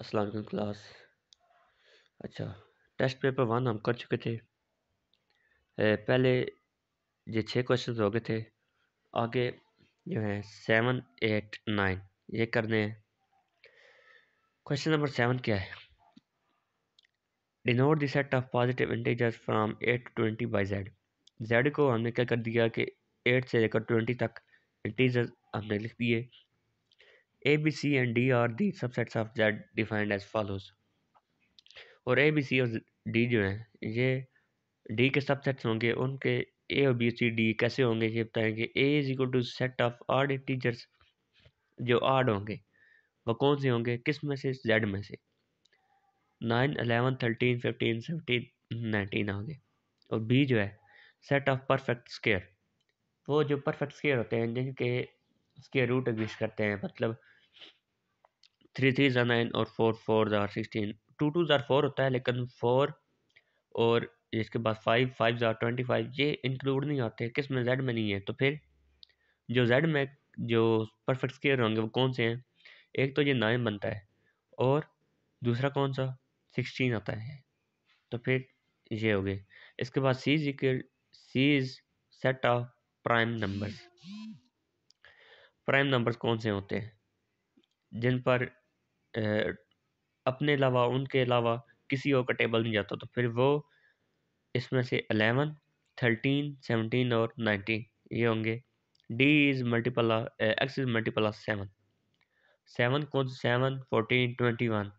Aslam class अच्छा test paper one हम कर चुके थे पहले ये छः क्वेश्चन हो गए थे आगे जो है सेवन एट नाइन ये करने हैं क्वेश्चन नंबर सेवन क्या है denote the set of positive integers from eight to twenty by Z Z को हमने क्या कर दिया कि एट से लेकर ट्वेंटी तक इंटीजर्स हमने लिख दिए A B C and D are the subsets of Z defined as follows और ए बी सी और डी जो हैं ये डी के सबसेट्स होंगे उनके ए और बी सी डी कैसे होंगे ये बताएंगे कि A is equal to set of odd teachers जो आर्ड होंगे वो कौन से होंगे किस में से जेड में से nine eleven thirteen fifteen seventeen nineteen होंगे और बी जो है सेट ऑफ परफेक्ट स्केयर वो जो परफेक्ट स्केयर होते हैं जिनके स्केयर रूट एग्जिस्ट करते हैं मतलब थ्री थ्री जार नाइन और four four are sixteen two two ज़ार फोर होता है लेकिन फोर और इसके बाद फाइव फाइव ज़ार ट्वेंटी फाइव ये इंक्लूड नहीं आते किस में जेड में नहीं है तो फिर जो जेड में जो परफेक्ट स्केयर होंगे वो कौन से हैं एक तो ये नाइन बनता है और दूसरा कौन सा सिक्सटीन आता है तो फिर ये हो गए इसके बाद C is C C is set of prime numbers prime numbers कौन से होते हैं जिन पर अपने अलावा उनके अलावा किसी और का टेबल नहीं जाता तो फिर वो इसमें से अलेवन थर्टीन सेवनटीन और नाइनटीन ये होंगे D is multiple X is multiple of seven seven कौन से सेवन फोर्टीन ट्वेंटी वन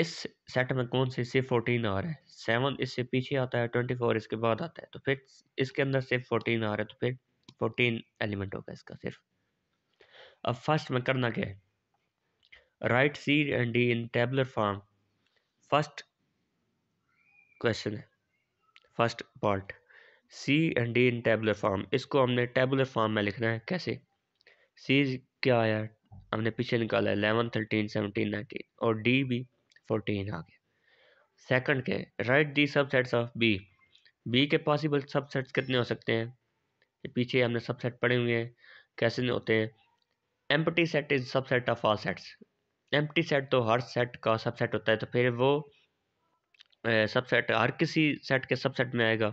इस सेट में कौन से सिर्फ फोर्टीन आ रहा है सेवन इससे पीछे आता है ट्वेंटी फोर इसके बाद आता है तो फिर इसके अंदर सिर्फ फोर्टीन आ रहा है तो फिर फोर्टीन एलिमेंट होगा इसका सिर्फ अब फर्स्ट में करना क्या है write C and D in tabular form first question है first part C and D in tabular form इसको हमने टेबुलर फॉर्म में लिखना है कैसे सी क्या आया हमने पीछे निकाला एलेवन थर्टीन सेवनटीन नाइनटीन और डी भी फोर्टीन आ गया सेकंड के write the subsets of B B के पॉसिबल सबसेट्स कितने हो सकते हैं पीछे हमने सबसेट पढ़े हुए हैं कैसे होते हैं empty set is subset of all sets empty set तो हर सेट का सबसेट होता है तो फिर वो सबसेट हर किसी सेट के सबसेट में आएगा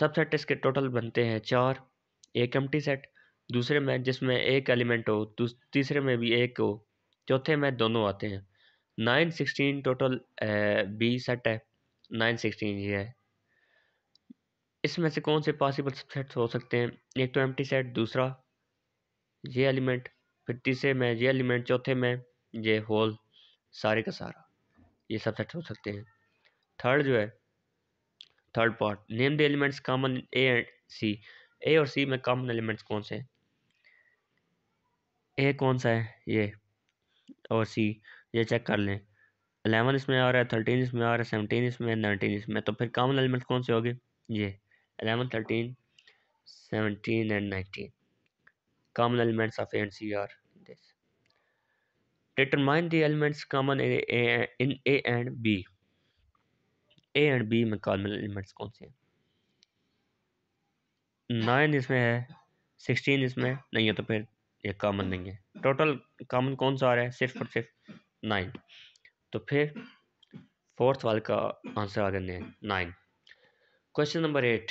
सबसेट इसके टोटल बनते हैं चार एक एम्प्टी सेट दूसरे में जिसमें एक एलिमेंट हो तीसरे में भी एक हो चौथे में दोनों आते हैं nine sixteen total B set है नाइन सिक्सटीन ये है इसमें से कौन से पॉसिबल सबसेट हो सकते हैं एक तो एम्प्टी सेट दूसरा ये एलिमेंट फिर तीसरे में ये एलिमेंट चौथे में ये होल सारे का सारा ये सब सेट हो सकते हैं थर्ड जो है third part name the elements common A and C A और सी में कॉमन एलिमेंट्स कौन से हैं ए कौन सा है ये और सी ये चेक कर लें अलेवन इसमें आ रहा है थर्टीन इसमें आ रहा है सेवनटीन इसमें नाइनटीन इसमें तो फिर कॉमन एलिमेंट कौन से हो गए ये eleven thirteen seventeen and nineteen common elements of are This. Determine the elements common in A, in A and B. A and B में common elements कौन से हैं नाइन इसमें है सिक्सटीन इसमें नहीं है तो फिर ये कॉमन नहीं है टोटल कॉमन कौन सा आ रहा है सिर्फ और सिर्फ नाइन तो फिर फोर्थ वाले का आंसर आ देने nine question number eight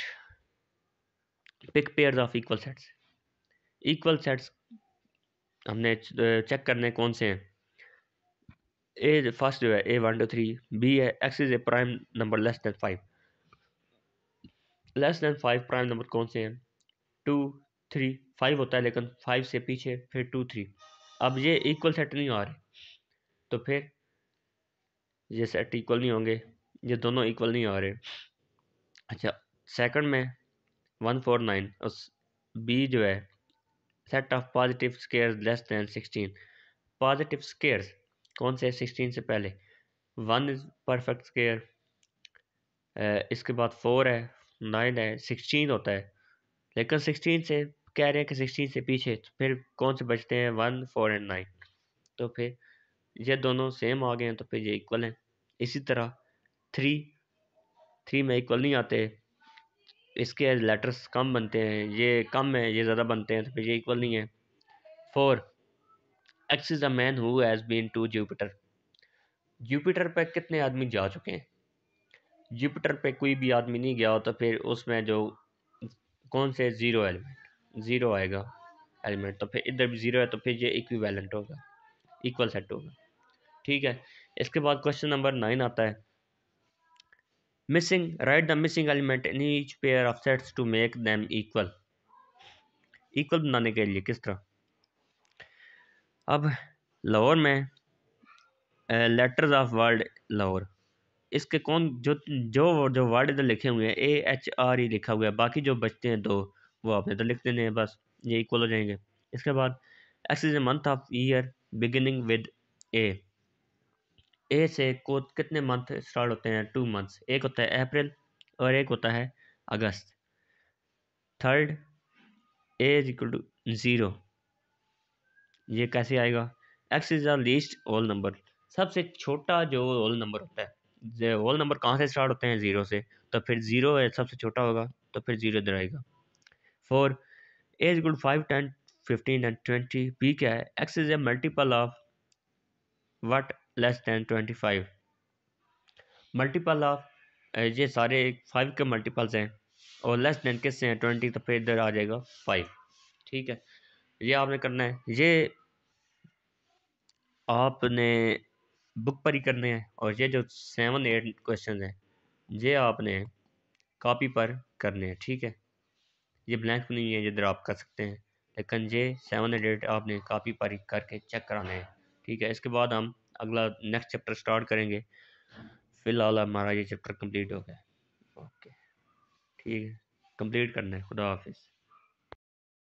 pick pair of equal sets equal sets हमने चेक करने कौन से हैं ए फर्स्ट जो है A one two three B है x is a prime number less than five less than five prime number कौन से हैं टू थ्री फाइव होता है लेकिन फाइव से पीछे फिर टू थ्री अब ये इक्वल सेट नहीं आ रहे तो फिर ये सेट इक्वल नहीं होंगे ये दोनों इक्वल नहीं आ रहे अच्छा सेकंड में वन फोर नाइन और बी जो है set of positive square less than sixteen positive squares कौन से सिक्सटीन से पहले वन इज परफेक्ट स्केयर इसके बाद फोर है नाइन है सिक्सटीन होता है लेकिन सिक्सटीन से कह रहे हैं कि सिक्सटीन से पीछे तो फिर कौन से बचते हैं वन फोर एंड नाइन तो फिर ये दोनों सेम आ गए हैं तो फिर ये इक्वल हैं इसी तरह थ्री थ्री में इक्वल नहीं आते इसके लेटर्स कम बनते हैं ये कम है ये ज़्यादा बनते हैं तो फिर ये इक्वल नहीं है four x is a man who has been to Jupiter Jupiter पर कितने आदमी जा चुके हैं जुपिटर पे कोई भी आदमी नहीं गया हो तो फिर उसमें जो कौन से ज़ीरो एलिमेंट ज़ीरो आएगा एलिमेंट तो फिर इधर भी ज़ीरो है तो फिर ये इक्वी होगा इक्वल सेट होगा ठीक है इसके बाद क्वेश्चन नंबर नाइन आता है missing write the missing element in each pair of sets to make them equal equal बनाने के लिए किस तरह अब लाहौर में लेटर्स ऑफ वर्ल्ड लाहौर इसके कौन जो जो जो वर्ड इधर लिखे हुए हैं ए एच आर ही लिखा हुआ है बाकी जो बचते हैं दो वो आपने इधर लिख देने हैं बस ये इक्वल हो जाएंगे इसके बाद x is a month of year beginning with A A से को कितने मंथ स्टार्ट होते हैं टू मंथ्स एक होता है अप्रैल और एक होता है अगस्त third A is equal to zero ये कैसे आएगा x is the least whole number सबसे छोटा जो होल नंबर होता है होल नंबर कहाँ से स्टार्ट होते हैं ज़ीरो से तो फिर ज़ीरो सबसे छोटा होगा तो फिर ज़ीरो इधर आएगा four A is good five ten fifteen and twenty P क्या है x is a multiple of what less than twenty five multiple of ये सारे फाइव के मल्टीपल्स हैं और लेस देन किससे हैं ट्वेंटी तो फिर इधर आ जाएगा फाइव ठीक है ये आपने करना है ये आपने बुक पर ही करने हैं और ये जो सेवन एट क्वेश्चन हैं ये आपने कॉपी पर करने हैं ठीक है ये ब्लैंक नहीं है जिधर आप कर सकते हैं लेकिन ये सेवन एट आपने कॉपी पर ही करके चेक कराने हैं ठीक है इसके बाद हम अगला नेक्स्ट चैप्टर स्टार्ट करेंगे फ़िलहाल हमारा ये चैप्टर कंप्लीट हो गया ओके ठीक है कंप्लीट करना है खुदा हाफिज़